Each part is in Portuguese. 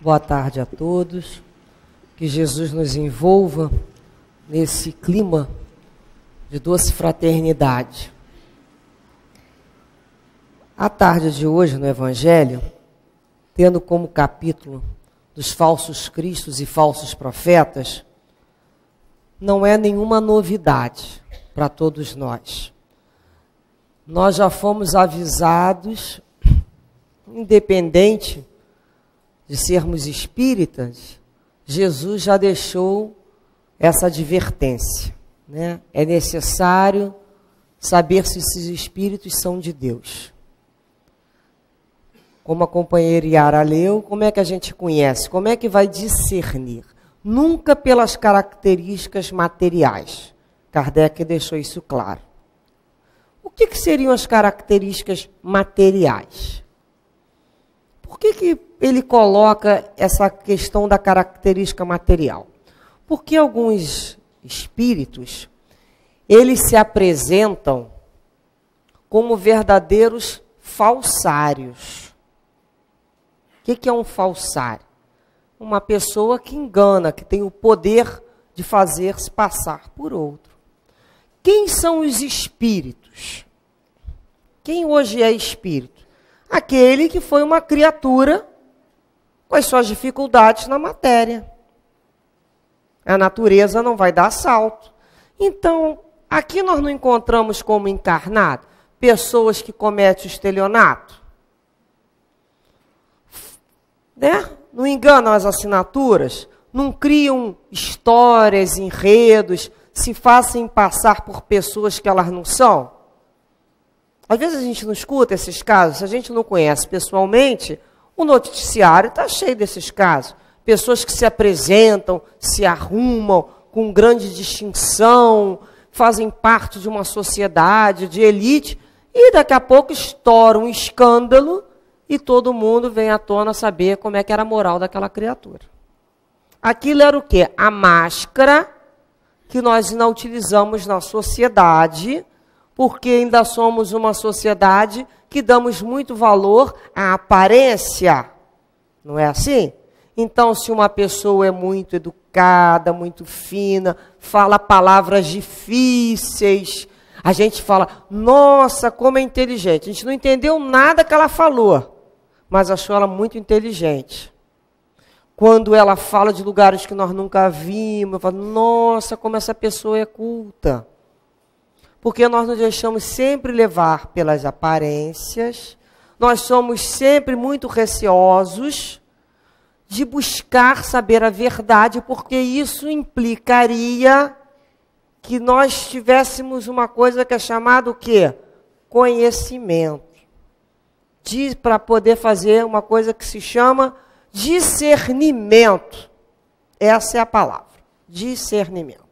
Boa tarde a todos. Que Jesus nos envolva nesse clima de doce fraternidade. A tarde de hoje no Evangelho, tendo como capítulo dos falsos cristos e falsos profetas, não é nenhuma novidade para todos nós. Nós já fomos avisados, independente de sermos espíritas, Jesus já deixou essa advertência. Né? É necessário saber se esses espíritos são de Deus. Como a companheira Yara leu, como é que a gente conhece? Como é que vai discernir? Nunca pelas características materiais. Kardec deixou isso claro. O que, que seriam as características materiais? Por que, que ele coloca essa questão da característica material? Porque alguns espíritos, eles se apresentam como verdadeiros falsários. O que, que é um falsário? Uma pessoa que engana, que tem o poder de fazer-se passar por outro. Quem são os espíritos? Quem hoje é espírito? Aquele que foi uma criatura com as suas dificuldades na matéria. A natureza não vai dar salto. Então, aqui nós não encontramos como encarnado pessoas que cometem o estelionato. Né? Não enganam as assinaturas, não criam histórias, enredos, se fazem passar por pessoas que elas não são. Às vezes a gente não escuta esses casos, se a gente não conhece pessoalmente, o noticiário está cheio desses casos. Pessoas que se apresentam, se arrumam com grande distinção, fazem parte de uma sociedade, de elite, e daqui a pouco estoura um escândalo e todo mundo vem à tona saber como é que era a moral daquela criatura. Aquilo era o quê? A máscara que nós não utilizamos na sociedade porque ainda somos uma sociedade que damos muito valor à aparência. Não é assim? Então, se uma pessoa é muito educada, muito fina, fala palavras difíceis, a gente fala, nossa, como é inteligente. A gente não entendeu nada que ela falou, mas achou ela muito inteligente. Quando ela fala de lugares que nós nunca vimos, eu falo, nossa, como essa pessoa é culta porque nós nos deixamos sempre levar pelas aparências, nós somos sempre muito receosos de buscar saber a verdade, porque isso implicaria que nós tivéssemos uma coisa que é chamada o quê? Conhecimento. Para poder fazer uma coisa que se chama discernimento. Essa é a palavra, discernimento.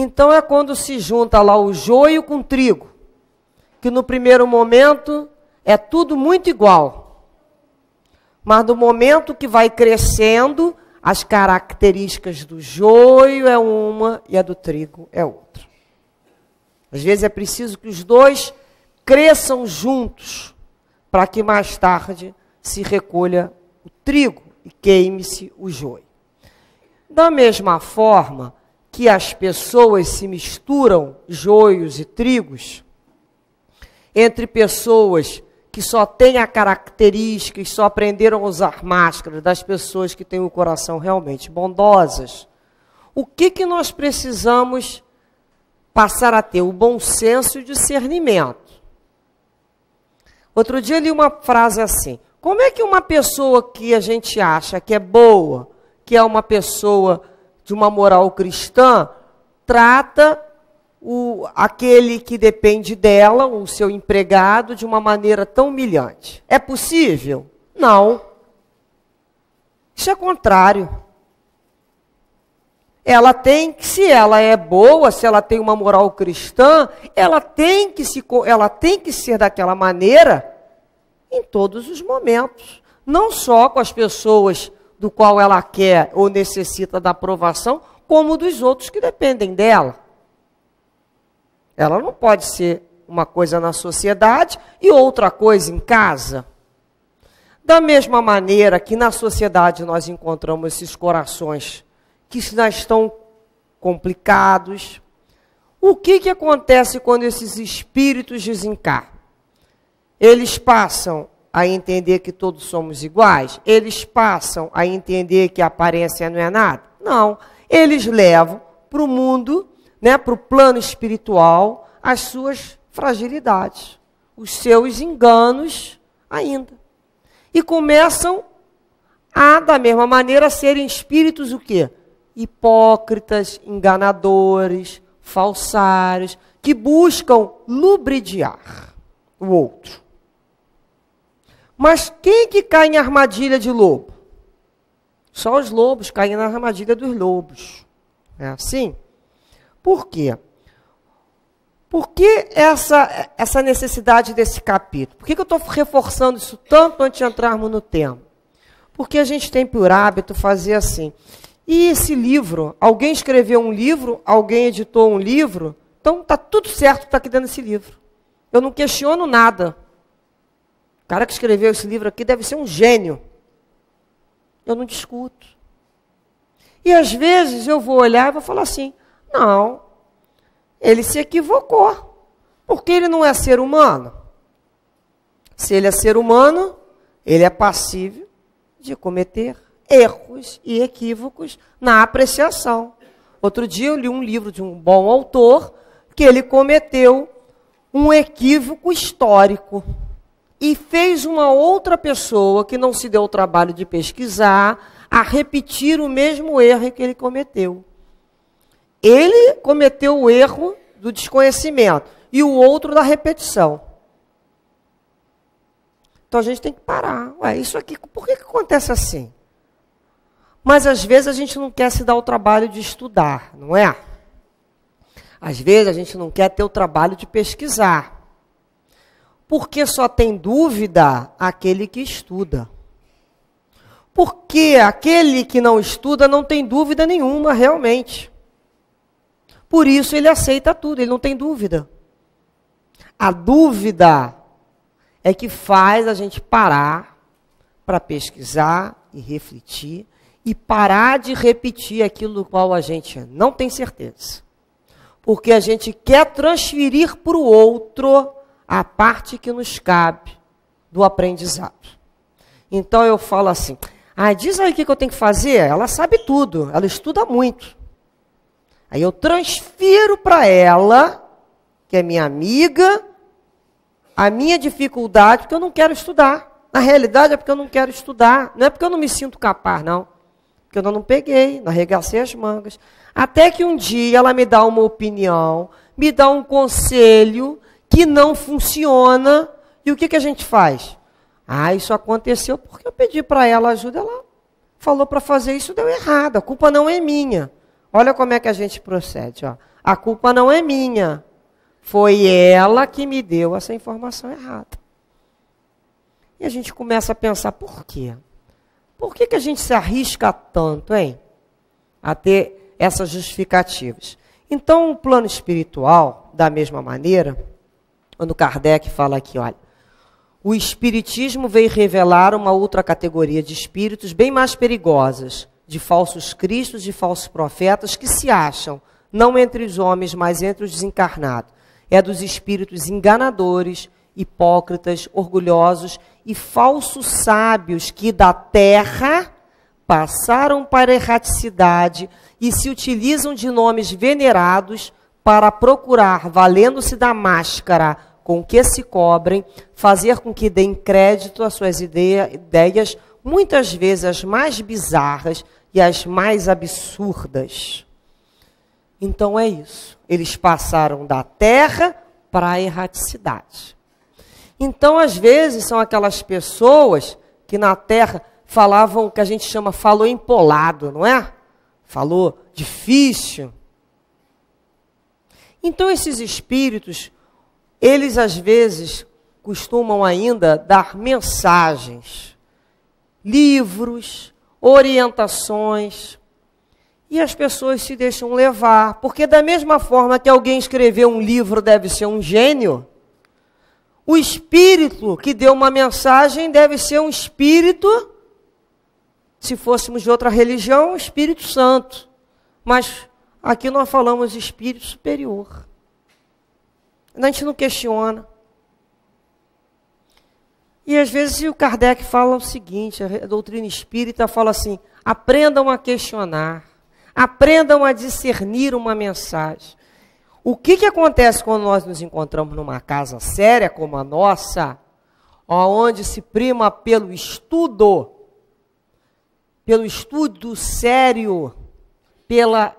Então é quando se junta lá o joio com o trigo, que no primeiro momento é tudo muito igual. Mas no momento que vai crescendo, as características do joio é uma e a do trigo é outra. Às vezes é preciso que os dois cresçam juntos para que mais tarde se recolha o trigo e queime-se o joio. Da mesma forma, que as pessoas se misturam, joios e trigos, entre pessoas que só têm a característica e só aprenderam a usar máscaras, das pessoas que têm o coração realmente bondosas. O que, que nós precisamos passar a ter? O bom senso e o discernimento. Outro dia li uma frase assim: Como é que uma pessoa que a gente acha que é boa, que é uma pessoa de uma moral cristã, trata o, aquele que depende dela, o seu empregado, de uma maneira tão humilhante. É possível? Não. Isso é contrário. Ela tem que, se ela é boa, se ela tem uma moral cristã, ela tem que, se, ela tem que ser daquela maneira em todos os momentos. Não só com as pessoas do qual ela quer ou necessita da aprovação, como dos outros que dependem dela. Ela não pode ser uma coisa na sociedade e outra coisa em casa. Da mesma maneira que na sociedade nós encontramos esses corações que já estão complicados, o que, que acontece quando esses espíritos desencarnam? Eles passam a entender que todos somos iguais? Eles passam a entender que a aparência não é nada? Não. Eles levam para o mundo, né, para o plano espiritual, as suas fragilidades, os seus enganos ainda. E começam a, da mesma maneira, serem espíritos o quê? Hipócritas, enganadores, falsários, que buscam lubridiar o outro mas quem que cai em armadilha de lobo? Só os lobos caem na armadilha dos lobos. É assim? Por quê? Por que essa, essa necessidade desse capítulo? Por que, que eu estou reforçando isso tanto antes de entrarmos no tema? Porque a gente tem por hábito fazer assim. E esse livro? Alguém escreveu um livro? Alguém editou um livro? Então tá tudo certo que está aqui dentro desse livro. Eu não questiono nada. O cara que escreveu esse livro aqui deve ser um gênio. Eu não discuto. E às vezes eu vou olhar e vou falar assim: não, ele se equivocou. Porque ele não é ser humano. Se ele é ser humano, ele é passível de cometer erros e equívocos na apreciação. Outro dia eu li um livro de um bom autor que ele cometeu um equívoco histórico e fez uma outra pessoa que não se deu o trabalho de pesquisar a repetir o mesmo erro que ele cometeu. Ele cometeu o erro do desconhecimento e o outro da repetição. Então a gente tem que parar. Ué, isso aqui, por que, que acontece assim? Mas às vezes a gente não quer se dar o trabalho de estudar, não é? Às vezes a gente não quer ter o trabalho de pesquisar. Porque só tem dúvida aquele que estuda. Porque aquele que não estuda não tem dúvida nenhuma, realmente. Por isso ele aceita tudo, ele não tem dúvida. A dúvida é que faz a gente parar para pesquisar e refletir e parar de repetir aquilo do qual a gente não tem certeza. Porque a gente quer transferir para o outro a parte que nos cabe do aprendizado. Então eu falo assim: ah, diz aí o que eu tenho que fazer. Ela sabe tudo, ela estuda muito. Aí eu transfiro para ela, que é minha amiga, a minha dificuldade, porque eu não quero estudar. Na realidade é porque eu não quero estudar, não é porque eu não me sinto capaz, não. Porque eu não peguei, não arregacei as mangas. Até que um dia ela me dá uma opinião, me dá um conselho, que não funciona. E o que, que a gente faz? Ah, isso aconteceu porque eu pedi para ela ajuda, ela falou para fazer isso, deu errado. A culpa não é minha. Olha como é que a gente procede. Ó. A culpa não é minha. Foi ela que me deu essa informação errada. E a gente começa a pensar, por quê? Por que, que a gente se arrisca tanto, hein? A ter essas justificativas. Então, o plano espiritual, da mesma maneira, quando Kardec fala aqui, olha, o Espiritismo veio revelar uma outra categoria de espíritos bem mais perigosas, de falsos cristos e falsos profetas que se acham, não entre os homens, mas entre os desencarnados. É dos espíritos enganadores, hipócritas, orgulhosos e falsos sábios que da terra passaram para a erraticidade e se utilizam de nomes venerados para procurar, valendo-se da máscara com que se cobrem, fazer com que deem crédito às suas ideia, ideias, muitas vezes as mais bizarras e as mais absurdas. Então é isso. Eles passaram da terra para a erraticidade. Então, às vezes, são aquelas pessoas que na terra falavam o que a gente chama falou empolado, não é? Falou difícil. Então, esses espíritos eles às vezes costumam ainda dar mensagens, livros, orientações, e as pessoas se deixam levar, porque da mesma forma que alguém escreveu um livro deve ser um gênio, o espírito que deu uma mensagem deve ser um espírito, se fôssemos de outra religião, um Espírito Santo. Mas aqui nós falamos espírito superior. A gente não questiona. E às vezes o Kardec fala o seguinte, a doutrina espírita fala assim: aprendam a questionar, aprendam a discernir uma mensagem. O que, que acontece quando nós nos encontramos numa casa séria como a nossa, onde se prima pelo estudo, pelo estudo sério, pela,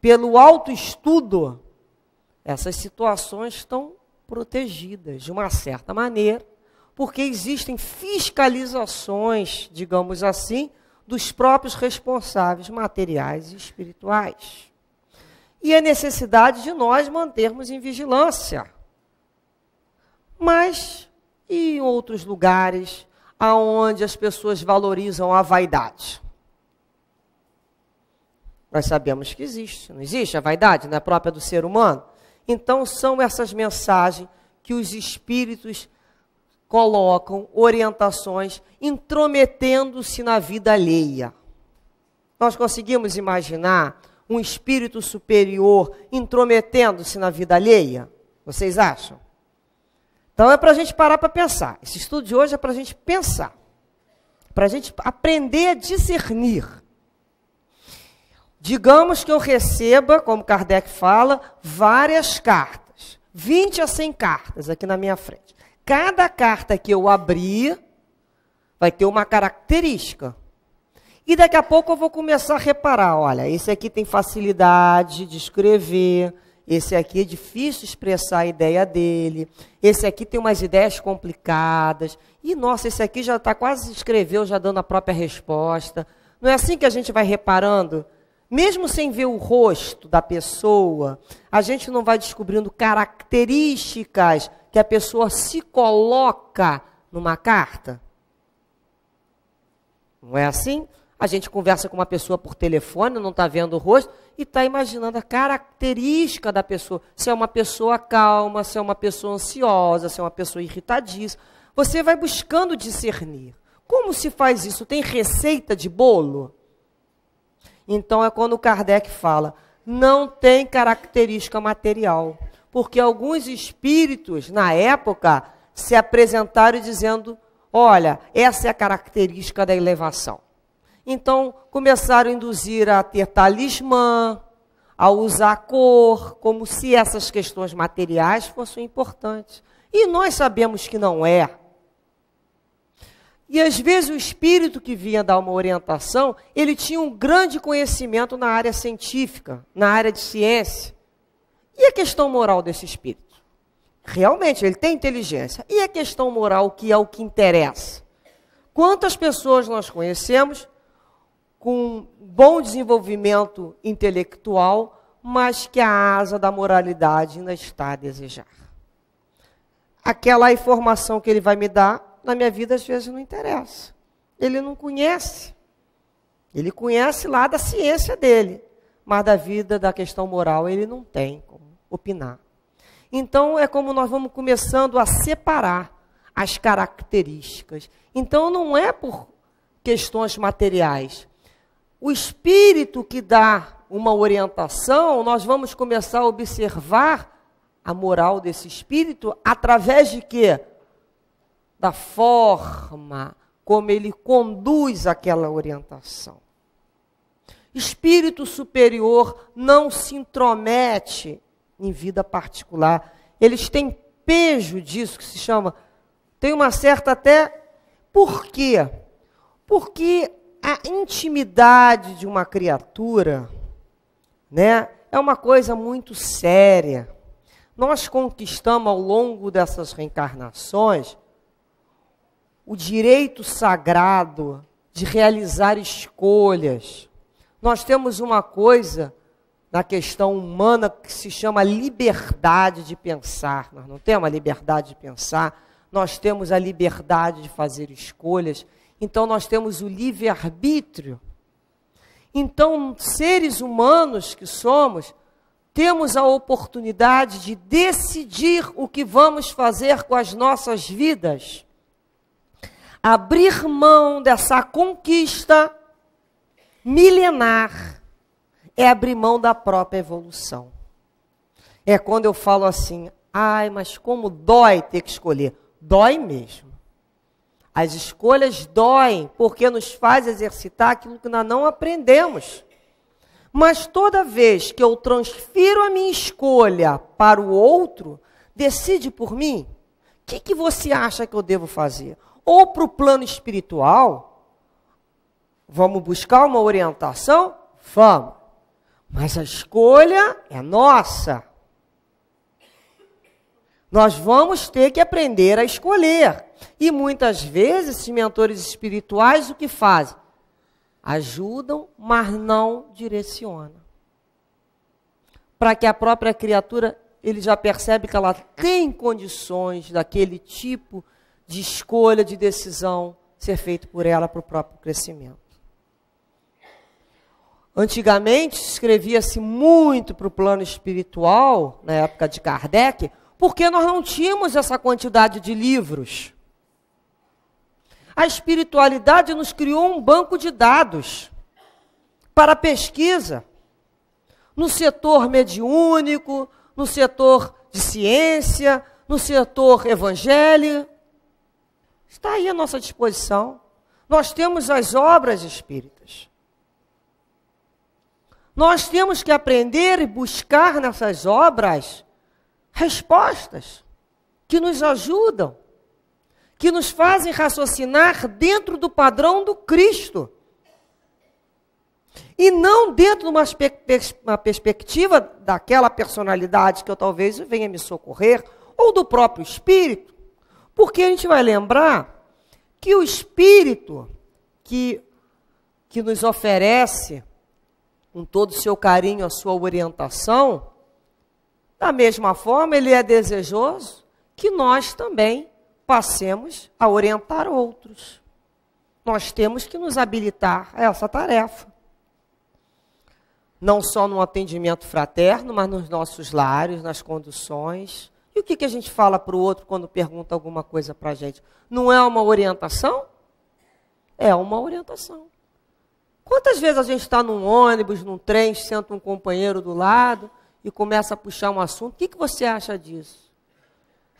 pelo autoestudo, essas situações estão protegidas, de uma certa maneira, porque existem fiscalizações, digamos assim, dos próprios responsáveis materiais e espirituais. E a necessidade de nós mantermos em vigilância. Mas e em outros lugares aonde as pessoas valorizam a vaidade? Nós sabemos que existe, não existe a vaidade, não é própria do ser humano? Então, são essas mensagens que os espíritos colocam, orientações, intrometendo-se na vida alheia. Nós conseguimos imaginar um espírito superior intrometendo-se na vida alheia? Vocês acham? Então é para a gente parar para pensar. Esse estudo de hoje é para a gente pensar, para a gente aprender a discernir. Digamos que eu receba, como Kardec fala, várias cartas, 20 a 100 cartas aqui na minha frente. Cada carta que eu abrir vai ter uma característica. E daqui a pouco eu vou começar a reparar, olha, esse aqui tem facilidade de escrever, esse aqui é difícil expressar a ideia dele, esse aqui tem umas ideias complicadas, e nossa, esse aqui já está quase escreveu, já dando a própria resposta. Não é assim que a gente vai reparando mesmo sem ver o rosto da pessoa, a gente não vai descobrindo características que a pessoa se coloca numa carta? Não é assim? A gente conversa com uma pessoa por telefone, não está vendo o rosto e está imaginando a característica da pessoa. Se é uma pessoa calma, se é uma pessoa ansiosa, se é uma pessoa irritadiça. Você vai buscando discernir. Como se faz isso? Tem receita de bolo? Então é quando Kardec fala: não tem característica material. Porque alguns espíritos, na época, se apresentaram dizendo: olha, essa é a característica da elevação. Então começaram a induzir a ter talismã, a usar cor, como se essas questões materiais fossem importantes. E nós sabemos que não é. E às vezes o espírito que vinha dar uma orientação, ele tinha um grande conhecimento na área científica, na área de ciência. E a questão moral desse espírito? Realmente, ele tem inteligência. E a questão moral, que é o que interessa? Quantas pessoas nós conhecemos com bom desenvolvimento intelectual, mas que a asa da moralidade ainda está a desejar? Aquela informação que ele vai me dar na minha vida às vezes não interessa. Ele não conhece. Ele conhece lá da ciência dele, mas da vida, da questão moral, ele não tem como opinar. Então é como nós vamos começando a separar as características. Então não é por questões materiais. O espírito que dá uma orientação, nós vamos começar a observar a moral desse espírito através de quê? da forma como ele conduz aquela orientação. Espírito superior não se intromete em vida particular. Eles têm pejo disso que se chama. Tem uma certa até. Por quê? Porque a intimidade de uma criatura, né, é uma coisa muito séria. Nós conquistamos ao longo dessas reencarnações o direito sagrado de realizar escolhas. Nós temos uma coisa na questão humana que se chama liberdade de pensar. Nós não temos a liberdade de pensar, nós temos a liberdade de fazer escolhas. Então nós temos o livre-arbítrio. Então, seres humanos que somos, temos a oportunidade de decidir o que vamos fazer com as nossas vidas abrir mão dessa conquista milenar é abrir mão da própria evolução. É quando eu falo assim, ai, mas como dói ter que escolher. Dói mesmo. As escolhas doem porque nos faz exercitar aquilo que nós não aprendemos. Mas toda vez que eu transfiro a minha escolha para o outro, decide por mim, o que, que você acha que eu devo fazer? ou para o plano espiritual, vamos buscar uma orientação? Vamos. Mas a escolha é nossa. Nós vamos ter que aprender a escolher. E muitas vezes, esses mentores espirituais o que fazem? Ajudam, mas não direcionam. Para que a própria criatura, ele já percebe que ela tem condições daquele tipo de de escolha, de decisão ser feito por ela para o próprio crescimento. Antigamente escrevia-se muito para o plano espiritual, na época de Kardec, porque nós não tínhamos essa quantidade de livros. A espiritualidade nos criou um banco de dados para pesquisa no setor mediúnico, no setor de ciência, no setor evangélico, Está aí à nossa disposição. Nós temos as obras espíritas. Nós temos que aprender e buscar nessas obras respostas que nos ajudam, que nos fazem raciocinar dentro do padrão do Cristo. E não dentro de uma, uma perspectiva daquela personalidade que eu talvez venha me socorrer, ou do próprio espírito. Porque a gente vai lembrar que o Espírito que, que nos oferece, com todo o seu carinho, a sua orientação, da mesma forma, ele é desejoso que nós também passemos a orientar outros. Nós temos que nos habilitar a essa tarefa. Não só no atendimento fraterno, mas nos nossos lares, nas conduções, e o que, que a gente fala para o outro quando pergunta alguma coisa para a gente? Não é uma orientação? É uma orientação. Quantas vezes a gente está num ônibus, num trem, senta um companheiro do lado e começa a puxar um assunto? O que, que você acha disso?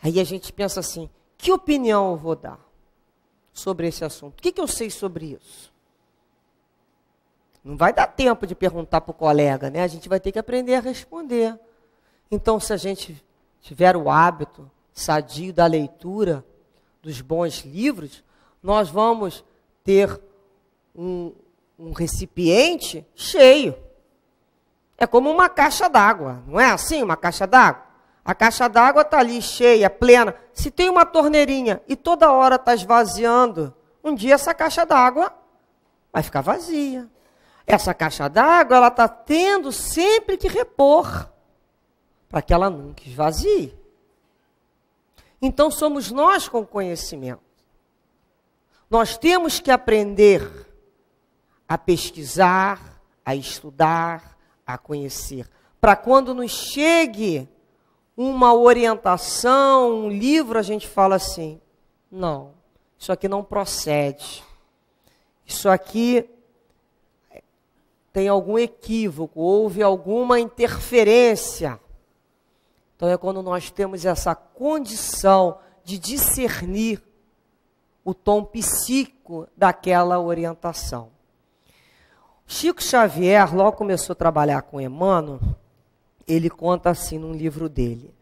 Aí a gente pensa assim: que opinião eu vou dar sobre esse assunto? O que, que eu sei sobre isso? Não vai dar tempo de perguntar para o colega, né? A gente vai ter que aprender a responder. Então, se a gente tiver o hábito sadio da leitura dos bons livros, nós vamos ter um, um recipiente cheio. É como uma caixa d'água, não é assim uma caixa d'água? A caixa d'água está ali cheia, plena. Se tem uma torneirinha e toda hora está esvaziando, um dia essa caixa d'água vai ficar vazia. Essa caixa d'água ela está tendo sempre que repor para que ela nunca esvazie. Então somos nós com conhecimento. Nós temos que aprender a pesquisar, a estudar, a conhecer, para quando nos chegue uma orientação, um livro, a gente fala assim: não, isso aqui não procede. Isso aqui tem algum equívoco, houve alguma interferência então é quando nós temos essa condição de discernir o tom psíquico daquela orientação. Chico Xavier, logo começou a trabalhar com Emmanuel, ele conta assim num livro dele.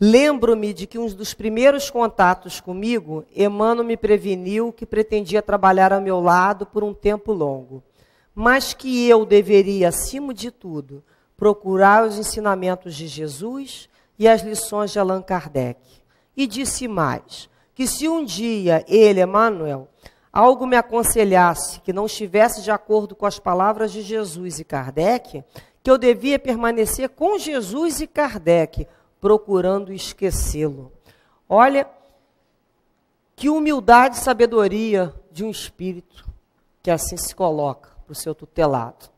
Lembro-me de que um dos primeiros contatos comigo, Emmanuel me preveniu que pretendia trabalhar ao meu lado por um tempo longo, mas que eu deveria, acima de tudo, procurar os ensinamentos de Jesus, e as lições de Allan Kardec. E disse mais: que se um dia ele, Emmanuel, algo me aconselhasse que não estivesse de acordo com as palavras de Jesus e Kardec, que eu devia permanecer com Jesus e Kardec, procurando esquecê-lo. Olha que humildade e sabedoria de um espírito que assim se coloca para o seu tutelado.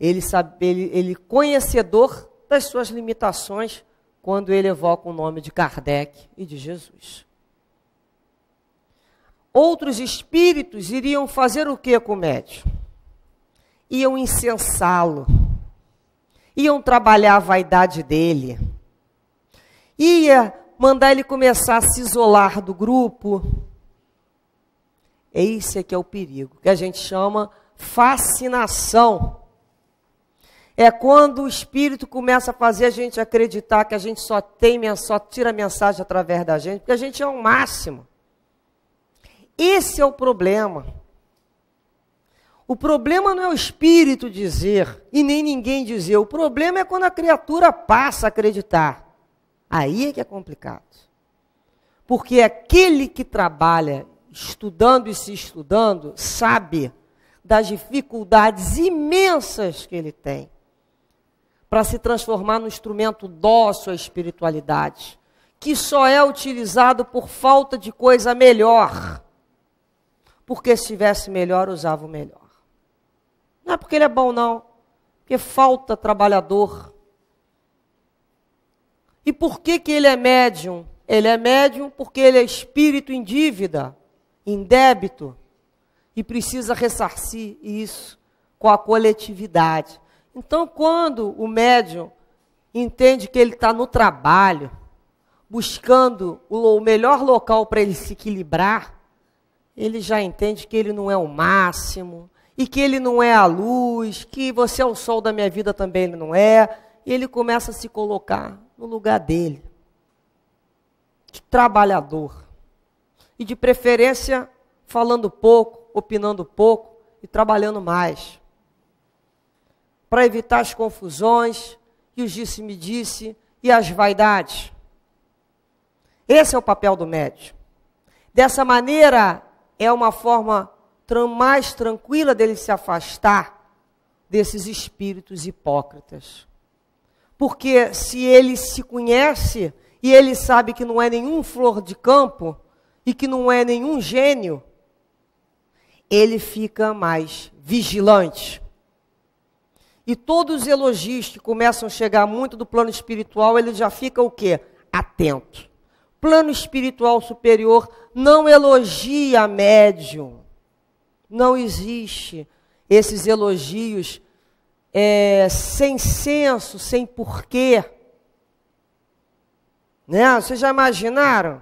Ele, sabe, ele, ele conhecedor das suas limitações quando ele evoca o nome de Kardec e de Jesus. Outros espíritos iriam fazer o que com o médium? Iam incensá-lo, iam trabalhar a vaidade dele, ia mandar ele começar a se isolar do grupo. Esse é que é o perigo, que a gente chama fascinação é quando o Espírito começa a fazer a gente acreditar que a gente só tem, só tira mensagem através da gente, porque a gente é o máximo. Esse é o problema. O problema não é o espírito dizer e nem ninguém dizer. O problema é quando a criatura passa a acreditar. Aí é que é complicado. Porque aquele que trabalha estudando e se estudando sabe das dificuldades imensas que ele tem para se transformar no instrumento dócil à espiritualidade, que só é utilizado por falta de coisa melhor. Porque se tivesse melhor, usava o melhor. Não é porque ele é bom, não. Porque falta trabalhador. E por que, que ele é médium? Ele é médium porque ele é espírito em dívida, em débito, e precisa ressarcir isso com a coletividade. Então, quando o médium entende que ele está no trabalho, buscando o melhor local para ele se equilibrar, ele já entende que ele não é o máximo e que ele não é a luz, que você é o sol da minha vida também ele não é. E ele começa a se colocar no lugar dele, de trabalhador. E de preferência, falando pouco, opinando pouco e trabalhando mais para evitar as confusões e os disse-me-disse e as vaidades. Esse é o papel do médico. Dessa maneira, é uma forma mais tranquila dele se afastar desses espíritos hipócritas. Porque se ele se conhece e ele sabe que não é nenhum flor de campo e que não é nenhum gênio, ele fica mais vigilante e todos os elogios que começam a chegar muito do plano espiritual, ele já fica o quê? Atento. Plano espiritual superior não elogia médium. Não existe esses elogios é, sem senso, sem porquê. Né? Vocês já imaginaram?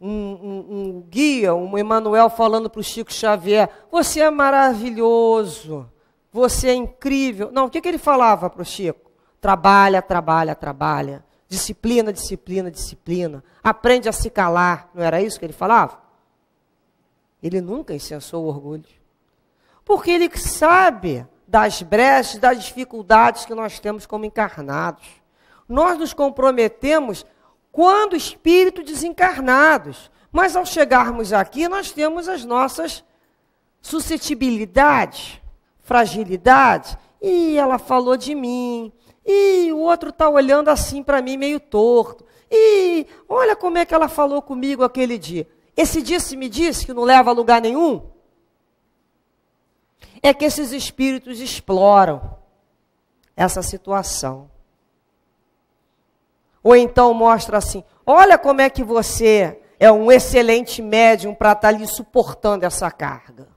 Um, um, um guia, um Emanuel falando para o Chico Xavier: Você é maravilhoso você é incrível. Não, o que, que ele falava para o Chico? Trabalha, trabalha, trabalha. Disciplina, disciplina, disciplina. Aprende a se calar. Não era isso que ele falava? Ele nunca incensou o orgulho. Porque ele sabe das brechas, das dificuldades que nós temos como encarnados. Nós nos comprometemos quando espírito desencarnados. Mas ao chegarmos aqui, nós temos as nossas suscetibilidades fragilidade, e ela falou de mim, e o outro está olhando assim para mim, meio torto, e olha como é que ela falou comigo aquele dia. Esse dia se me disse que não leva a lugar nenhum? É que esses espíritos exploram essa situação. Ou então mostra assim: olha como é que você é um excelente médium para estar tá ali suportando essa carga.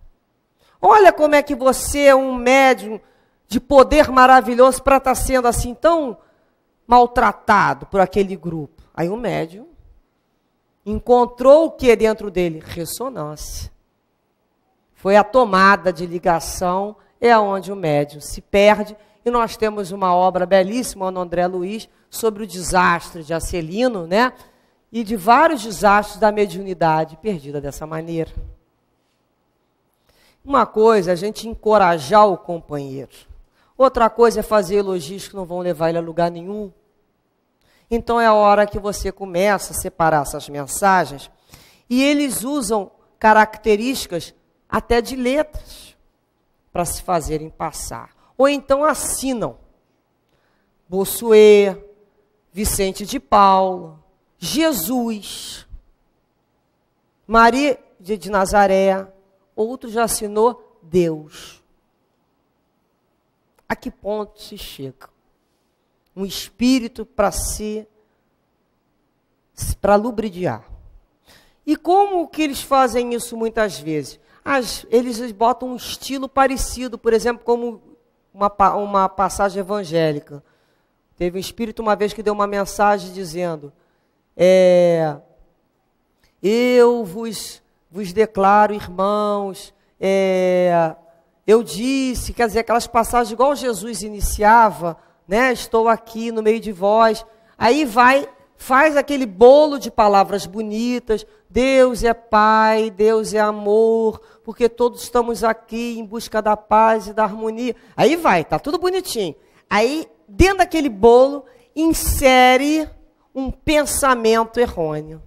Olha como é que você é um médium de poder maravilhoso para estar tá sendo assim tão maltratado por aquele grupo. Aí o médium encontrou o que dentro dele? Ressonância. Foi a tomada de ligação, é onde o médium se perde. E nós temos uma obra belíssima, no André Luiz, sobre o desastre de Acelino, né? E de vários desastres da mediunidade perdida dessa maneira. Uma coisa é a gente encorajar o companheiro. Outra coisa é fazer elogios que não vão levar ele a lugar nenhum. Então é a hora que você começa a separar essas mensagens. E eles usam características até de letras para se fazerem passar. Ou então assinam. Bossuet, Vicente de Paulo, Jesus, Maria de Nazaré, outro já assinou Deus. A que ponto se chega? Um espírito para se para lubridiar. E como que eles fazem isso muitas vezes? As, eles botam um estilo parecido, por exemplo, como uma, uma passagem evangélica. Teve um espírito uma vez que deu uma mensagem dizendo: é, Eu vos vos declaro irmãos, é, eu disse, quer dizer, aquelas passagens igual Jesus iniciava, né? Estou aqui no meio de vós. Aí vai, faz aquele bolo de palavras bonitas. Deus é Pai, Deus é amor, porque todos estamos aqui em busca da paz e da harmonia. Aí vai, tá tudo bonitinho. Aí, dentro daquele bolo, insere um pensamento errôneo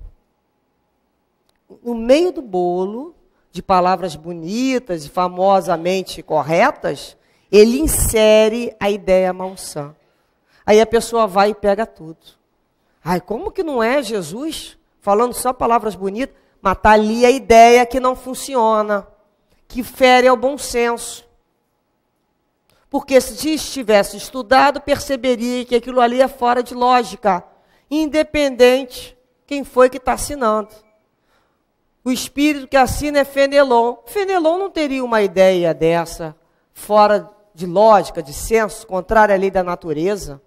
no meio do bolo de palavras bonitas e famosamente corretas, ele insere a ideia malsã. Aí a pessoa vai e pega tudo. Ai, como que não é Jesus falando só palavras bonitas? Mas tá ali a ideia que não funciona, que fere ao bom senso. Porque se estivesse estudado, perceberia que aquilo ali é fora de lógica, independente quem foi que está assinando o espírito que assina é Fenelon. Fenelon não teria uma ideia dessa, fora de lógica, de senso, contrária à lei da natureza,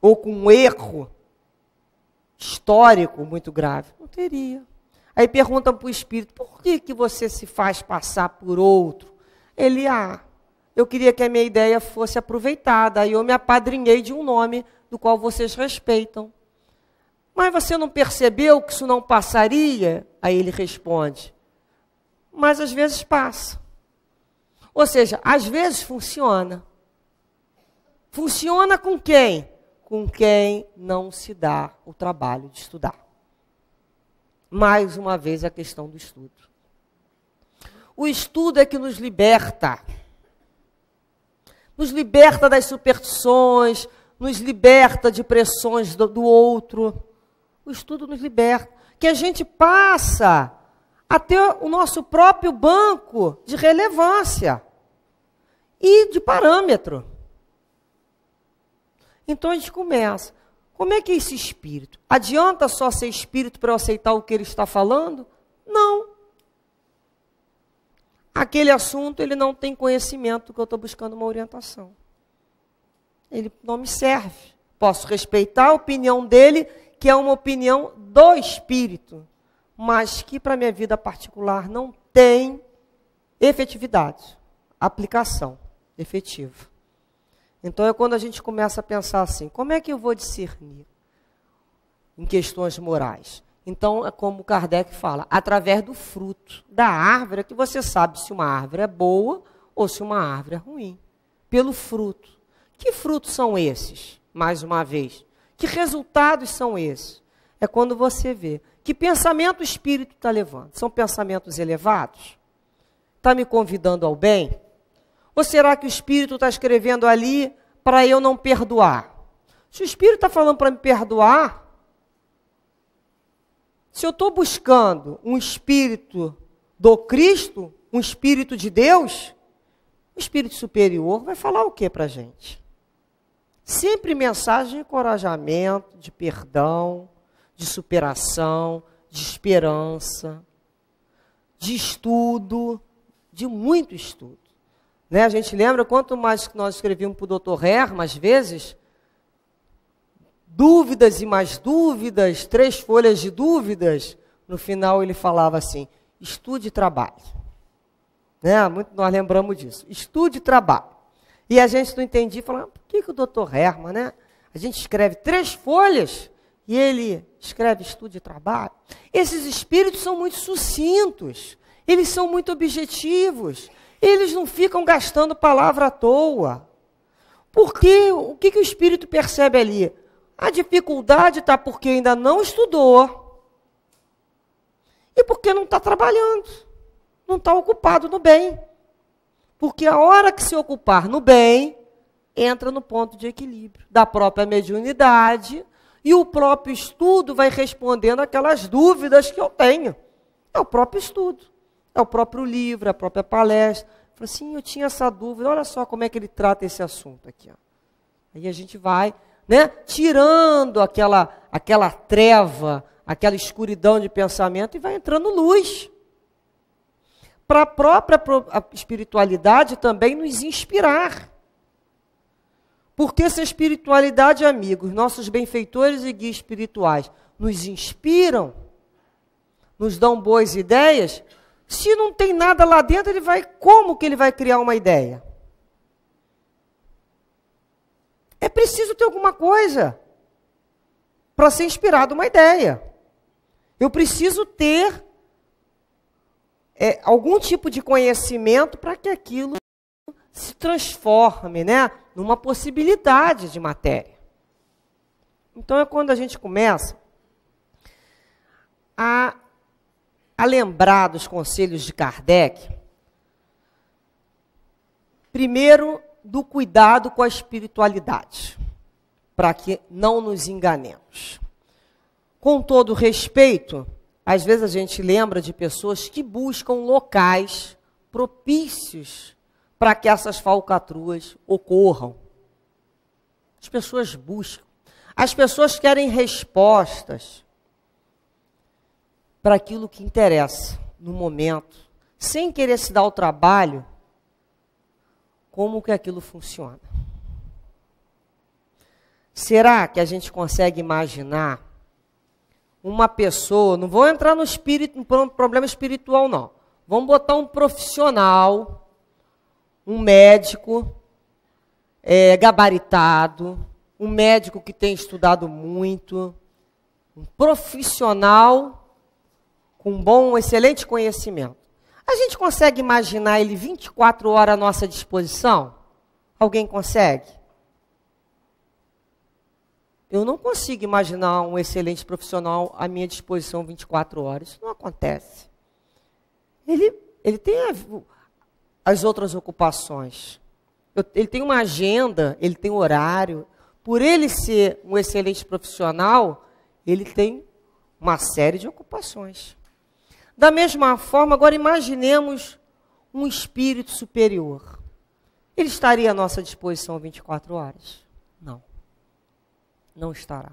ou com um erro histórico muito grave. Não teria. Aí perguntam para o espírito: por que, que você se faz passar por outro? Ele, ah, eu queria que a minha ideia fosse aproveitada, aí eu me apadrinhei de um nome do qual vocês respeitam. Mas você não percebeu que isso não passaria? Aí ele responde: Mas às vezes passa. Ou seja, às vezes funciona. Funciona com quem? Com quem não se dá o trabalho de estudar. Mais uma vez a questão do estudo. O estudo é que nos liberta. Nos liberta das superstições, nos liberta de pressões do, do outro o estudo nos liberta. Que a gente passa a ter o nosso próprio banco de relevância e de parâmetro. Então a gente começa. Como é que é esse espírito? Adianta só ser espírito para eu aceitar o que ele está falando? Não. Aquele assunto ele não tem conhecimento que eu estou buscando uma orientação. Ele não me serve. Posso respeitar a opinião dele que é uma opinião do espírito, mas que para minha vida particular não tem efetividade, aplicação efetiva. Então é quando a gente começa a pensar assim: como é que eu vou discernir em questões morais? Então é como Kardec fala: através do fruto da árvore é que você sabe se uma árvore é boa ou se uma árvore é ruim. Pelo fruto. Que frutos são esses? Mais uma vez, que resultados são esses? É quando você vê que pensamento o espírito está levando. São pensamentos elevados? Está me convidando ao bem? Ou será que o espírito está escrevendo ali para eu não perdoar? Se o espírito está falando para me perdoar, se eu estou buscando um espírito do Cristo, um espírito de Deus, o espírito superior vai falar o que para a gente? Sempre mensagem de encorajamento, de perdão, de superação, de esperança, de estudo, de muito estudo. Né? A gente lembra quanto mais que nós escrevíamos para o Dr. Herma, às vezes, dúvidas e mais dúvidas, três folhas de dúvidas, no final ele falava assim: estude e trabalhe. Né? Muito nós lembramos disso. Estude e trabalhe. E a gente não entendia, falava, por que, que o doutor Herman, né? A gente escreve três folhas e ele escreve estudo e trabalho. Esses espíritos são muito sucintos, eles são muito objetivos, eles não ficam gastando palavra à toa. Porque o que, que o espírito percebe ali? A dificuldade está porque ainda não estudou e porque não está trabalhando, não está ocupado no bem. Porque a hora que se ocupar no bem, entra no ponto de equilíbrio da própria mediunidade e o próprio estudo vai respondendo aquelas dúvidas que eu tenho. É o próprio estudo, é o próprio livro, é a própria palestra. Falei assim, eu tinha essa dúvida, olha só como é que ele trata esse assunto aqui. Ó. Aí a gente vai, né, tirando aquela, aquela treva, aquela escuridão de pensamento e vai entrando luz para a própria espiritualidade também nos inspirar. Porque se a espiritualidade, amigos, nossos benfeitores e guias espirituais nos inspiram, nos dão boas ideias, se não tem nada lá dentro, ele vai como que ele vai criar uma ideia? É preciso ter alguma coisa para ser inspirado uma ideia. Eu preciso ter é, algum tipo de conhecimento para que aquilo se transforme né, numa possibilidade de matéria. Então é quando a gente começa a, a lembrar dos conselhos de Kardec, primeiro do cuidado com a espiritualidade, para que não nos enganemos. Com todo respeito, às vezes a gente lembra de pessoas que buscam locais propícios para que essas falcatruas ocorram. As pessoas buscam. As pessoas querem respostas para aquilo que interessa no momento, sem querer se dar o trabalho, como que aquilo funciona. Será que a gente consegue imaginar uma pessoa, não vou entrar no espírito, no problema espiritual não. Vamos botar um profissional, um médico é, gabaritado, um médico que tem estudado muito, um profissional com bom, excelente conhecimento. A gente consegue imaginar ele 24 horas à nossa disposição? Alguém consegue? Eu não consigo imaginar um excelente profissional à minha disposição 24 horas. Isso não acontece. Ele, ele tem a, as outras ocupações. Eu, ele tem uma agenda, ele tem horário. Por ele ser um excelente profissional, ele tem uma série de ocupações. Da mesma forma, agora imaginemos um espírito superior. Ele estaria à nossa disposição 24 horas não estará.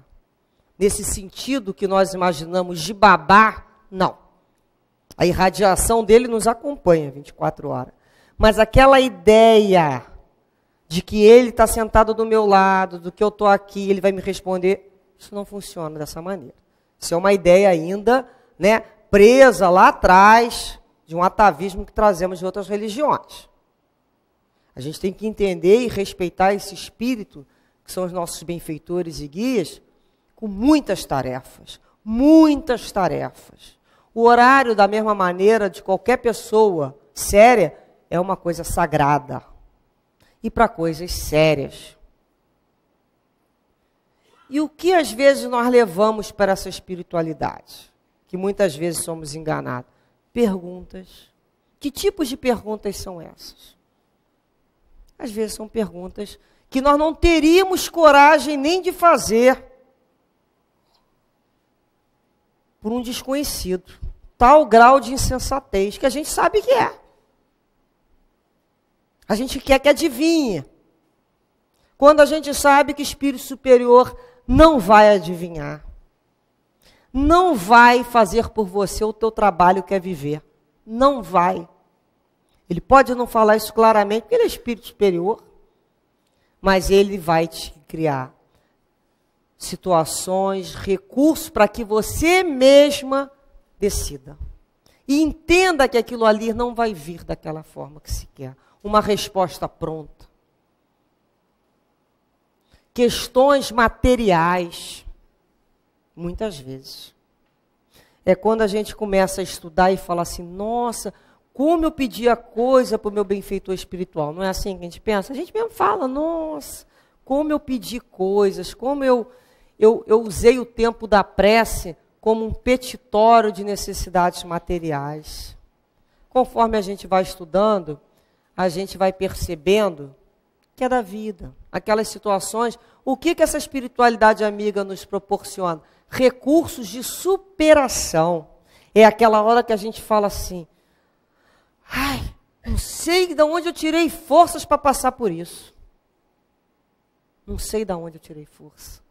Nesse sentido que nós imaginamos de babá, não. A irradiação dele nos acompanha 24 horas. Mas aquela ideia de que ele está sentado do meu lado, do que eu estou aqui, ele vai me responder, isso não funciona dessa maneira. Isso é uma ideia ainda né, presa lá atrás de um atavismo que trazemos de outras religiões. A gente tem que entender e respeitar esse espírito que são os nossos benfeitores e guias, com muitas tarefas, muitas tarefas. O horário, da mesma maneira, de qualquer pessoa séria, é uma coisa sagrada. E para coisas sérias. E o que às vezes nós levamos para essa espiritualidade? Que muitas vezes somos enganados. Perguntas. Que tipos de perguntas são essas? Às vezes são perguntas que nós não teríamos coragem nem de fazer por um desconhecido. Tal grau de insensatez que a gente sabe que é. A gente quer que adivinhe. Quando a gente sabe que espírito superior não vai adivinhar. Não vai fazer por você o teu trabalho que é viver. Não vai. Ele pode não falar isso claramente, porque ele é espírito superior mas ele vai te criar situações, recursos para que você mesma decida. E entenda que aquilo ali não vai vir daquela forma que se quer. Uma resposta pronta. Questões materiais. Muitas vezes. É quando a gente começa a estudar e fala assim: nossa, como eu pedi a coisa para o meu benfeitor espiritual? Não é assim que a gente pensa? A gente mesmo fala, nossa, como eu pedi coisas, como eu, eu, eu usei o tempo da prece como um petitório de necessidades materiais. Conforme a gente vai estudando, a gente vai percebendo que é da vida. Aquelas situações, o que, que essa espiritualidade amiga nos proporciona? Recursos de superação. É aquela hora que a gente fala assim: Ai, não sei de onde eu tirei forças para passar por isso. Não sei de onde eu tirei força.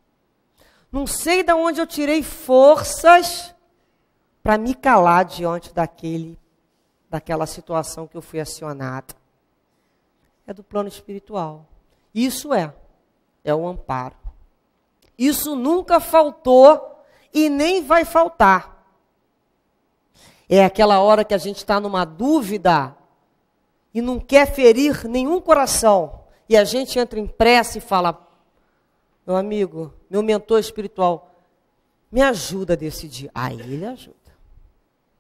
Não sei de onde eu tirei forças para me calar diante daquele, daquela situação que eu fui acionada. É do plano espiritual. Isso é, é o amparo. Isso nunca faltou e nem vai faltar. É aquela hora que a gente está numa dúvida e não quer ferir nenhum coração. E a gente entra em prece e fala: meu amigo, meu mentor espiritual, me ajuda a decidir. Aí ele ajuda.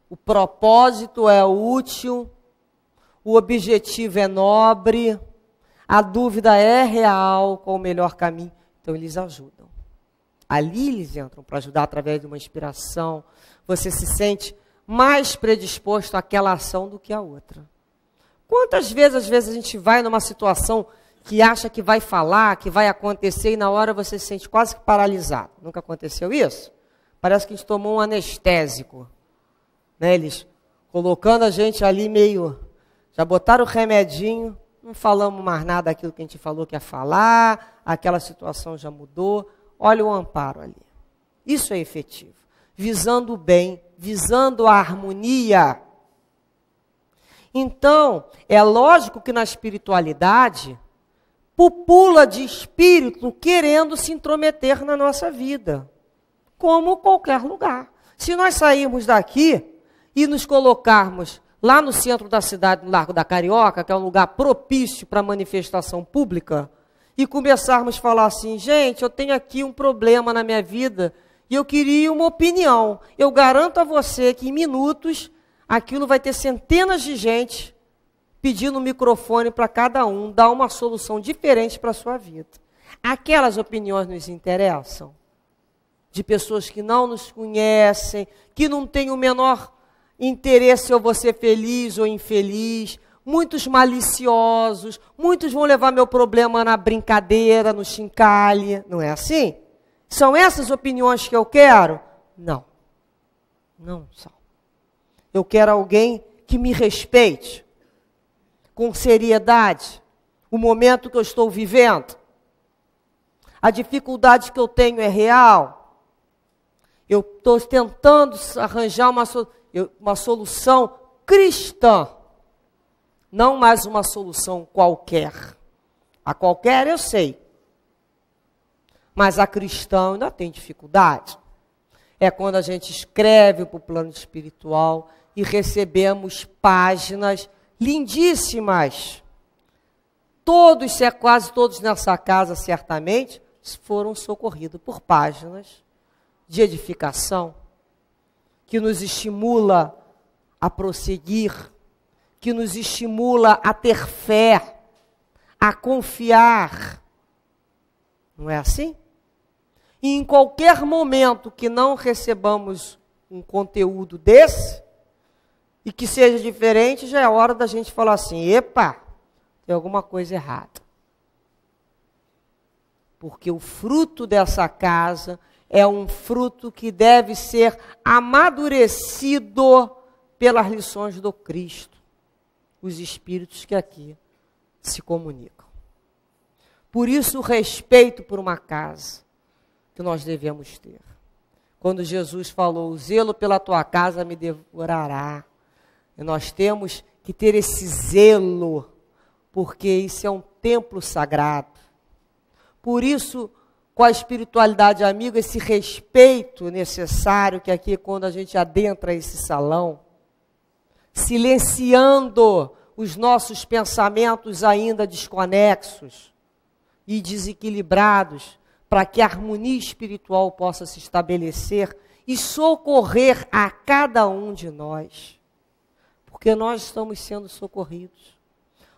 O propósito é útil, o objetivo é nobre, a dúvida é real, qual o melhor caminho. Então eles ajudam. Ali eles entram para ajudar através de uma inspiração. Você se sente mais predisposto àquela ação do que à outra. Quantas vezes, às vezes, a gente vai numa situação que acha que vai falar, que vai acontecer, e na hora você se sente quase que paralisado. Nunca aconteceu isso? Parece que a gente tomou um anestésico. Né? Eles colocando a gente ali meio. Já botaram o remedinho, não falamos mais nada daquilo que a gente falou que ia falar, aquela situação já mudou. Olha o amparo ali. Isso é efetivo. Visando o bem visando a harmonia. Então, é lógico que na espiritualidade, pupula de espírito querendo se intrometer na nossa vida, como qualquer lugar. Se nós sairmos daqui e nos colocarmos lá no centro da cidade, no Largo da Carioca, que é um lugar propício para manifestação pública, e começarmos a falar assim: gente, eu tenho aqui um problema na minha vida e eu queria uma opinião. Eu garanto a você que em minutos aquilo vai ter centenas de gente pedindo um microfone para cada um, dar uma solução diferente para a sua vida. Aquelas opiniões nos interessam. De pessoas que não nos conhecem, que não têm o menor interesse eu você ser feliz ou infeliz. Muitos maliciosos, muitos vão levar meu problema na brincadeira, no chincalhe, não é assim? São essas opiniões que eu quero? Não. Não são. Eu quero alguém que me respeite, com seriedade, o momento que eu estou vivendo. A dificuldade que eu tenho é real. Eu estou tentando arranjar uma, uma solução cristã, não mais uma solução qualquer. A qualquer eu sei, mas a cristão ainda tem dificuldade. É quando a gente escreve para o plano espiritual e recebemos páginas lindíssimas. Todos, é quase todos nessa casa, certamente, foram socorridos por páginas de edificação que nos estimula a prosseguir, que nos estimula a ter fé, a confiar, não é assim? E em qualquer momento que não recebamos um conteúdo desse, e que seja diferente, já é hora da gente falar assim: epa, tem alguma coisa errada. Porque o fruto dessa casa é um fruto que deve ser amadurecido pelas lições do Cristo, os espíritos que aqui se comunicam. Por isso, o respeito por uma casa que nós devemos ter. Quando Jesus falou, o zelo pela tua casa me devorará. E nós temos que ter esse zelo, porque isso é um templo sagrado. Por isso, com a espiritualidade amiga, esse respeito necessário que aqui, quando a gente adentra esse salão, silenciando os nossos pensamentos ainda desconexos, e desequilibrados, para que a harmonia espiritual possa se estabelecer e socorrer a cada um de nós. Porque nós estamos sendo socorridos.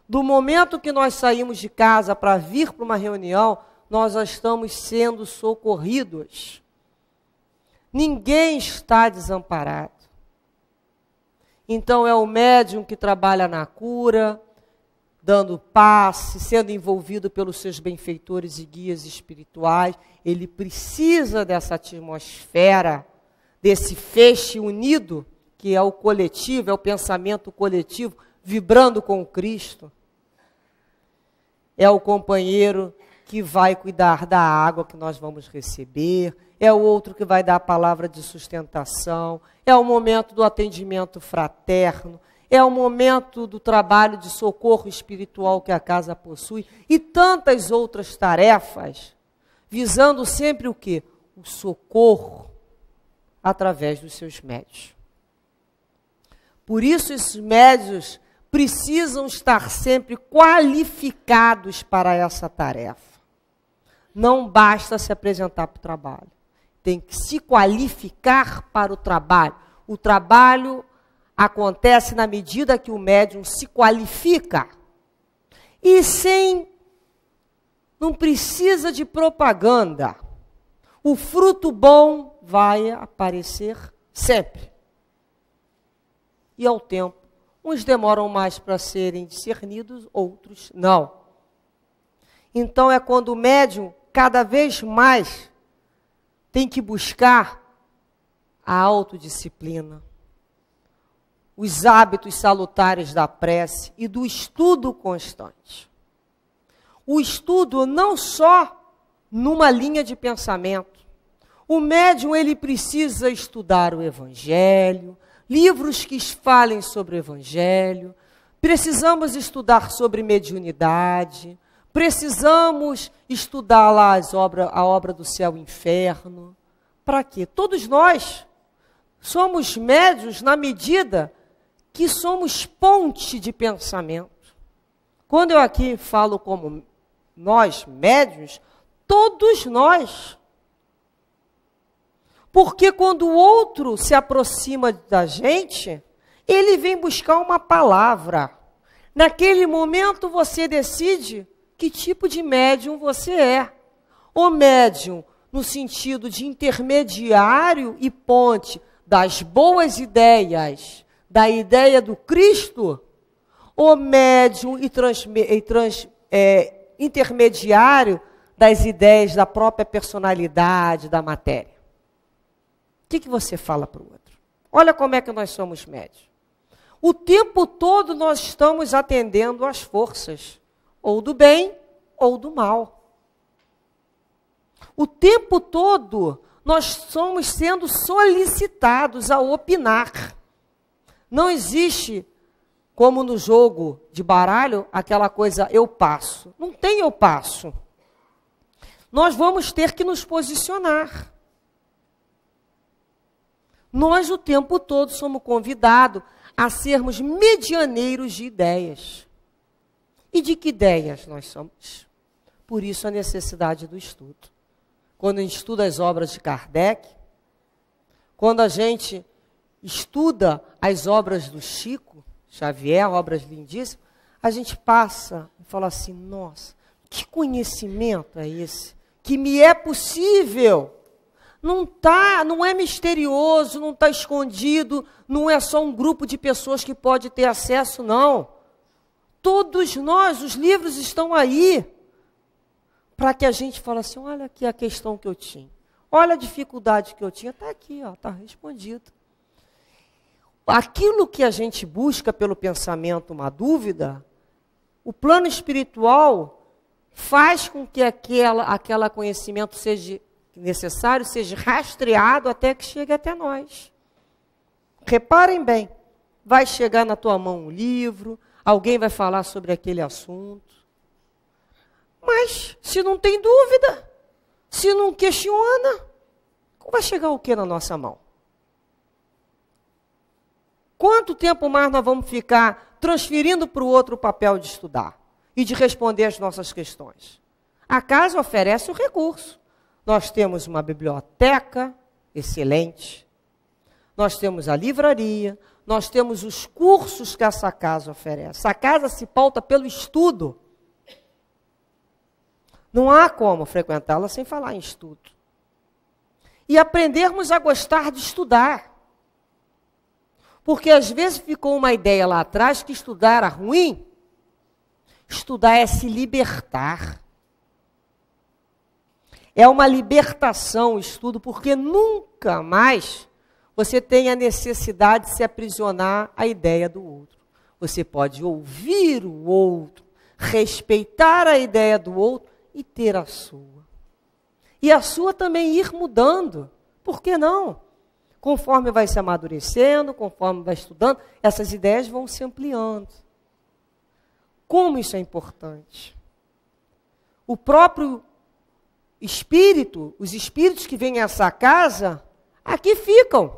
Do momento que nós saímos de casa para vir para uma reunião, nós já estamos sendo socorridos. Ninguém está desamparado. Então é o médium que trabalha na cura, dando passe, sendo envolvido pelos seus benfeitores e guias espirituais. Ele precisa dessa atmosfera, desse feixe unido, que é o coletivo, é o pensamento coletivo, vibrando com Cristo. É o companheiro que vai cuidar da água que nós vamos receber, é o outro que vai dar a palavra de sustentação, é o momento do atendimento fraterno, é o momento do trabalho de socorro espiritual que a casa possui e tantas outras tarefas, visando sempre o quê? O socorro através dos seus médios. Por isso esses médios precisam estar sempre qualificados para essa tarefa. Não basta se apresentar para o trabalho. Tem que se qualificar para o trabalho. O trabalho acontece na medida que o médium se qualifica. E sem. Não precisa de propaganda. O fruto bom vai aparecer sempre. E ao tempo, uns demoram mais para serem discernidos, outros não. Então é quando o médium cada vez mais tem que buscar a autodisciplina os hábitos salutares da prece e do estudo constante. O estudo não só numa linha de pensamento. O médium ele precisa estudar o evangelho, livros que falem sobre o evangelho. Precisamos estudar sobre mediunidade, precisamos estudar lá as obra, a obra do céu e inferno. Para quê? Todos nós somos médios na medida que somos ponte de pensamento. Quando eu aqui falo como nós, médios, todos nós. Porque quando o outro se aproxima da gente, ele vem buscar uma palavra. Naquele momento você decide que tipo de médium você é. O médium no sentido de intermediário e ponte das boas ideias da ideia do Cristo, o médium e, trans, e trans, é, intermediário das ideias da própria personalidade, da matéria? O que, que você fala para o outro? Olha como é que nós somos médios. O tempo todo nós estamos atendendo às forças, ou do bem ou do mal. O tempo todo nós somos sendo solicitados a opinar. Não existe, como no jogo de baralho, aquela coisa eu passo. Não tem eu passo. Nós vamos ter que nos posicionar. Nós o tempo todo somos convidados a sermos medianeiros de ideias. E de que ideias nós somos? Por isso a necessidade do estudo. Quando a gente estuda as obras de Kardec, quando a gente estuda as obras do Chico Xavier, obras lindíssimas, a gente passa e fala assim: nossa, que conhecimento é esse? Que me é possível. Não tá, não é misterioso, não está escondido, não é só um grupo de pessoas que pode ter acesso, não. Todos nós, os livros estão aí para que a gente fale assim: olha aqui a questão que eu tinha, olha a dificuldade que eu tinha, está aqui, está respondido aquilo que a gente busca pelo pensamento, uma dúvida, o plano espiritual faz com que aquela, aquela conhecimento seja necessário, seja rastreado até que chegue até nós. Reparem bem, vai chegar na tua mão um livro, alguém vai falar sobre aquele assunto. Mas se não tem dúvida, se não questiona, vai chegar o que na nossa mão? Quanto tempo mais nós vamos ficar transferindo para o outro o papel de estudar e de responder às nossas questões? A casa oferece o recurso. Nós temos uma biblioteca excelente, nós temos a livraria, nós temos os cursos que essa casa oferece. A casa se pauta pelo estudo. Não há como frequentá-la sem falar em estudo. E aprendermos a gostar de estudar. Porque às vezes ficou uma ideia lá atrás que estudar era ruim. Estudar é se libertar. É uma libertação o estudo, porque nunca mais você tem a necessidade de se aprisionar à ideia do outro. Você pode ouvir o outro, respeitar a ideia do outro e ter a sua. E a sua também ir mudando. Por que não? Conforme vai se amadurecendo, conforme vai estudando, essas ideias vão se ampliando. Como isso é importante? O próprio espírito, os espíritos que vêm a essa casa, aqui ficam.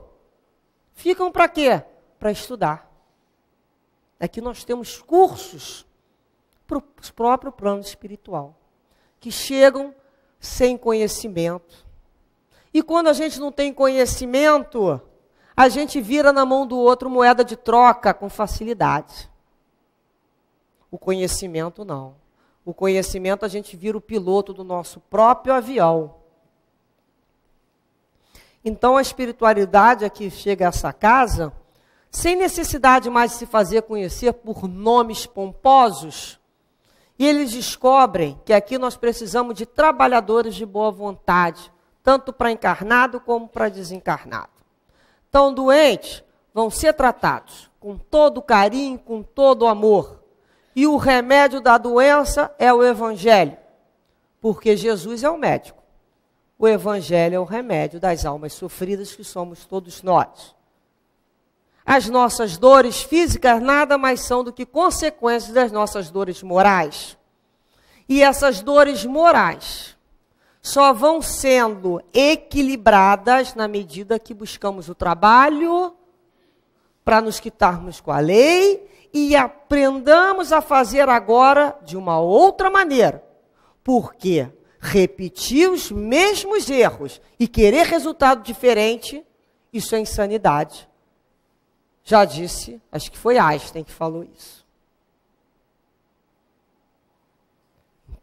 Ficam para quê? Para estudar. Aqui nós temos cursos para o próprio plano espiritual, que chegam sem conhecimento, e quando a gente não tem conhecimento, a gente vira na mão do outro moeda de troca com facilidade. O conhecimento não. O conhecimento a gente vira o piloto do nosso próprio avião. Então a espiritualidade aqui chega a essa casa sem necessidade mais de se fazer conhecer por nomes pomposos. E eles descobrem que aqui nós precisamos de trabalhadores de boa vontade, tanto para encarnado como para desencarnado. Estão doentes, vão ser tratados com todo carinho, com todo amor. E o remédio da doença é o Evangelho, porque Jesus é o médico. O Evangelho é o remédio das almas sofridas que somos todos nós. As nossas dores físicas nada mais são do que consequências das nossas dores morais. E essas dores morais só vão sendo equilibradas na medida que buscamos o trabalho para nos quitarmos com a lei e aprendamos a fazer agora de uma outra maneira. Porque repetir os mesmos erros e querer resultado diferente, isso é insanidade. Já disse, acho que foi Einstein que falou isso.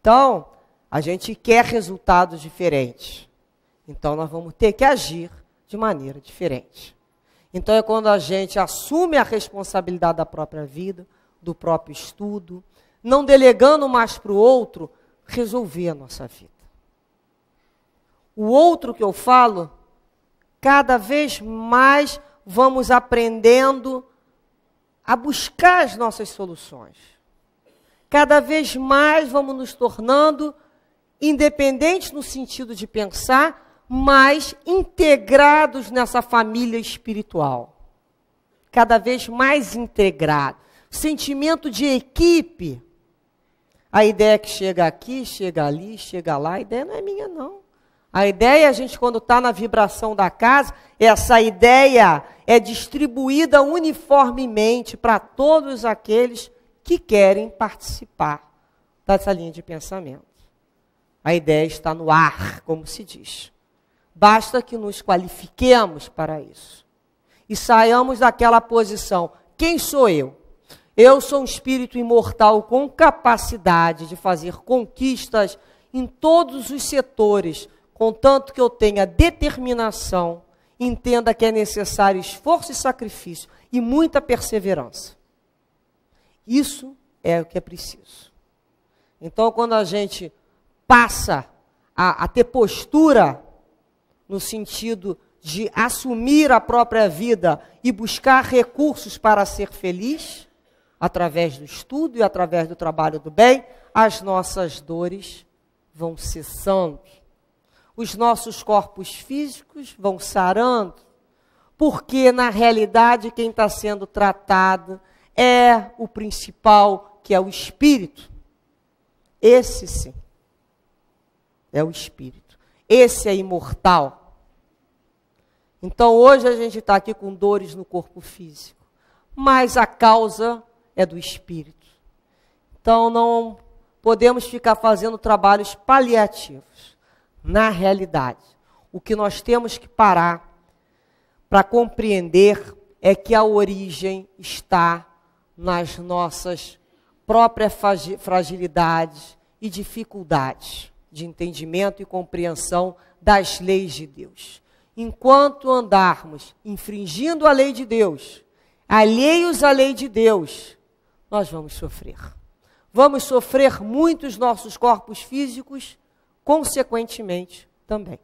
Então, a gente quer resultados diferentes. Então nós vamos ter que agir de maneira diferente. Então é quando a gente assume a responsabilidade da própria vida, do próprio estudo, não delegando mais para o outro resolver a nossa vida. O outro que eu falo, cada vez mais vamos aprendendo a buscar as nossas soluções. Cada vez mais vamos nos tornando independentes no sentido de pensar, mas integrados nessa família espiritual. Cada vez mais integrado. Sentimento de equipe. A ideia é que chega aqui, chega ali, chega lá, a ideia não é minha, não. A ideia, a gente, quando está na vibração da casa, essa ideia é distribuída uniformemente para todos aqueles que querem participar dessa linha de pensamento. A ideia está no ar, como se diz. Basta que nos qualifiquemos para isso. E saiamos daquela posição. Quem sou eu? Eu sou um espírito imortal com capacidade de fazer conquistas em todos os setores, contanto que eu tenha determinação, entenda que é necessário esforço e sacrifício e muita perseverança. Isso é o que é preciso. Então, quando a gente passa a, a ter postura no sentido de assumir a própria vida e buscar recursos para ser feliz, através do estudo e através do trabalho do bem, as nossas dores vão cessando, os nossos corpos físicos vão sarando, porque na realidade quem está sendo tratado é o principal, que é o espírito. Esse sim é o espírito. Esse é imortal. Então hoje a gente está aqui com dores no corpo físico, mas a causa é do espírito. Então não podemos ficar fazendo trabalhos paliativos. Na realidade, o que nós temos que parar para compreender é que a origem está nas nossas próprias fragilidades e dificuldades de entendimento e compreensão das leis de Deus. Enquanto andarmos infringindo a lei de Deus, alheios à lei de Deus, nós vamos sofrer. Vamos sofrer muito os nossos corpos físicos, consequentemente também.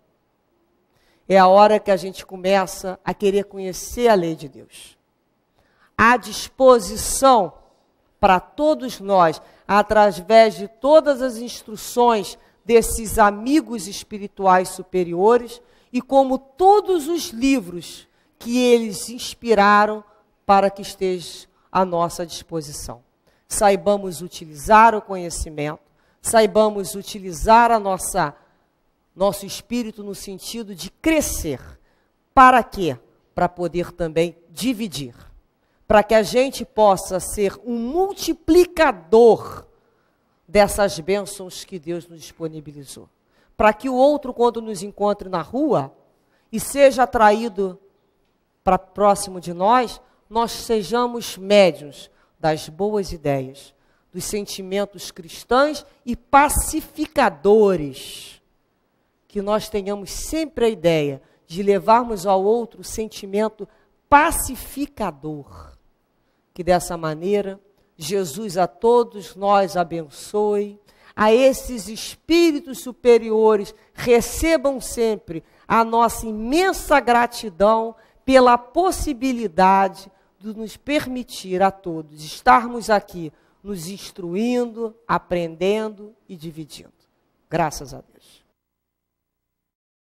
É a hora que a gente começa a querer conhecer a lei de Deus. À disposição para todos nós, através de todas as instruções desses amigos espirituais superiores e como todos os livros que eles inspiraram para que esteja à nossa disposição. Saibamos utilizar o conhecimento, saibamos utilizar a nossa nosso espírito no sentido de crescer. Para quê? Para poder também dividir. Para que a gente possa ser um multiplicador dessas bênçãos que Deus nos disponibilizou. Para que o outro, quando nos encontre na rua e seja atraído para próximo de nós, nós sejamos médios das boas ideias, dos sentimentos cristãs e pacificadores. Que nós tenhamos sempre a ideia de levarmos ao outro o sentimento pacificador. Que dessa maneira Jesus a todos nós abençoe, a esses espíritos superiores recebam sempre a nossa imensa gratidão pela possibilidade de nos permitir a todos estarmos aqui nos instruindo, aprendendo e dividindo. Graças a Deus.